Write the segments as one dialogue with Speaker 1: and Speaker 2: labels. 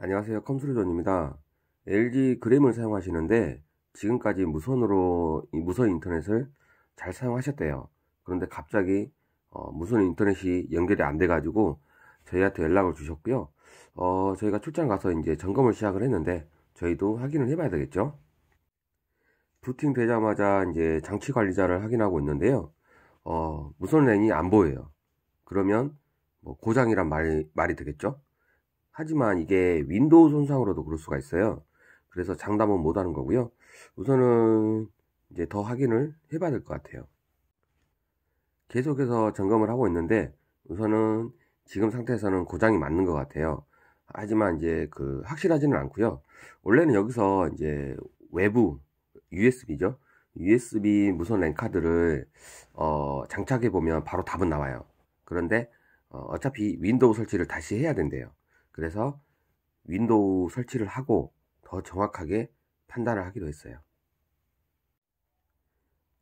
Speaker 1: 안녕하세요 컴스루존입니다 LG 그램을 사용하시는데 지금까지 무선으로 무선 인터넷을 잘 사용하셨대요 그런데 갑자기 어, 무선 인터넷이 연결이 안돼 가지고 저희한테 연락을 주셨고요 어, 저희가 출장 가서 이제 점검을 시작을 했는데 저희도 확인을 해 봐야 되겠죠 부팅 되자마자 이제 장치 관리자를 확인하고 있는데요 어, 무선 랜이 안 보여요 그러면 뭐 고장이란 말 말이 되겠죠 하지만 이게 윈도우 손상으로도 그럴 수가 있어요. 그래서 장담은 못하는 거고요. 우선은 이제 더 확인을 해봐야 될 것 같아요. 계속해서 점검을 하고 있는데 우선은 지금 상태에서는 고장이 맞는 것 같아요. 하지만 이제 그 확실하지는 않고요. 원래는 여기서 이제 외부 USB죠. USB 무선 랜 카드를 어 장착해 보면 바로 답은 나와요. 그런데 어 어차피 윈도우 설치를 다시 해야 된대요. 그래서 윈도우 설치를 하고 더 정확하게 판단을 하기로 했어요.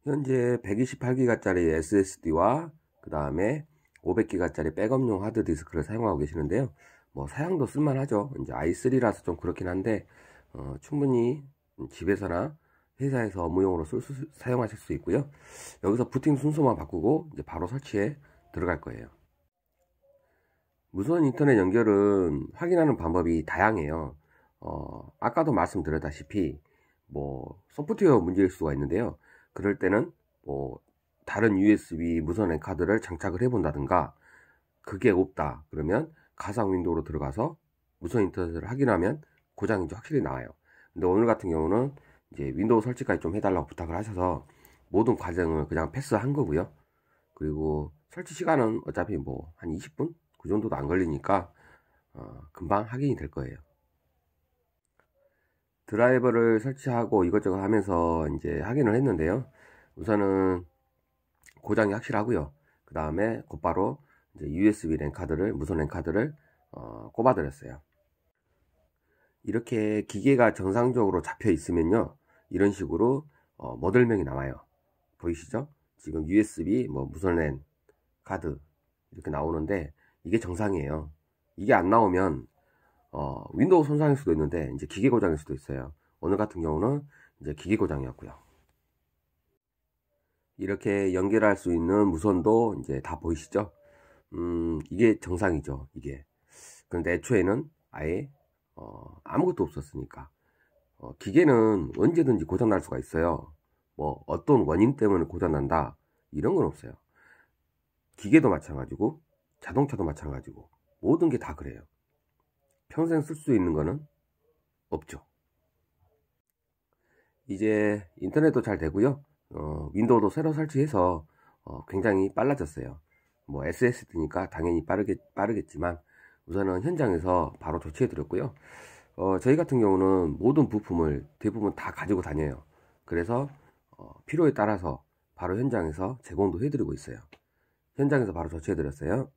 Speaker 1: 현재 128기가짜리 SSD와 그 다음에 500기가짜리 백업용 하드디스크를 사용하고 계시는데요. 뭐 사양도 쓸만하죠. 이제 i3라서 좀 그렇긴 한데 어, 충분히 집에서나 회사에서 업무용으로 쓸 수, 사용하실 수 있고요. 여기서 부팅 순서만 바꾸고 이제 바로 설치에 들어갈 거예요. 무선 인터넷 연결은 확인하는 방법이 다양해요. 어, 아까도 말씀드렸다시피 뭐 소프트웨어 문제일 수가 있는데요. 그럴 때는 뭐 다른 USB 무선 앵 카드를 장착을 해본다든가 그게 없다 그러면 가상 윈도우로 들어가서 무선 인터넷을 확인하면 고장인지 확실히 나와요. 근데 오늘 같은 경우는 이제 윈도우 설치까지 좀 해달라고 부탁을 하셔서 모든 과정을 그냥 패스한 거고요. 그리고 설치 시간은 어차피 뭐 한 20분 그 정도도 안 걸리니까 어, 금방 확인이 될 거예요. 드라이버를 설치하고 이것저것 하면서 이제 확인을 했는데요. 우선은 고장이 확실하고요. 그 다음에 곧바로 USB 랜 카드를 무선 랜 카드를 어, 꼽아드렸어요. 이렇게 기계가 정상적으로 잡혀 있으면요. 이런 식으로 어, 모델명이 나와요. 보이시죠? 지금 USB 뭐 무선 랜 카드 이렇게 나오는데 이게 정상이에요. 이게 안 나오면 어, 윈도우 손상일 수도 있는데 이제 기계 고장일 수도 있어요. 오늘 같은 경우는 이제 기계 고장이었고요. 이렇게 연결할 수 있는 무선도 이제 다 보이시죠? 음, 이게 정상이죠. 이게. 그런데 애초에는 아예 어, 아무것도 없었으니까 어, 기계는 언제든지 고장 날 수가 있어요. 뭐 어떤 원인 때문에 고장 난다 이런 건 없어요. 기계도 마찬가지고 자동차도 마찬가지고 모든 게 다 그래요. 평생 쓸 수 있는 거는 없죠. 이제 인터넷도 잘 되고요. 어, 윈도우도 새로 설치해서 어, 굉장히 빨라졌어요. 뭐 SSD니까 당연히 빠르겠, 빠르겠지만 우선은 현장에서 바로 조치해드렸고요. 어, 저희 같은 경우는 모든 부품을 대부분 다 가지고 다녀요. 그래서 어, 필요에 따라서 바로 현장에서 제공도 해드리고 있어요. 현장에서 바로 조치해드렸어요.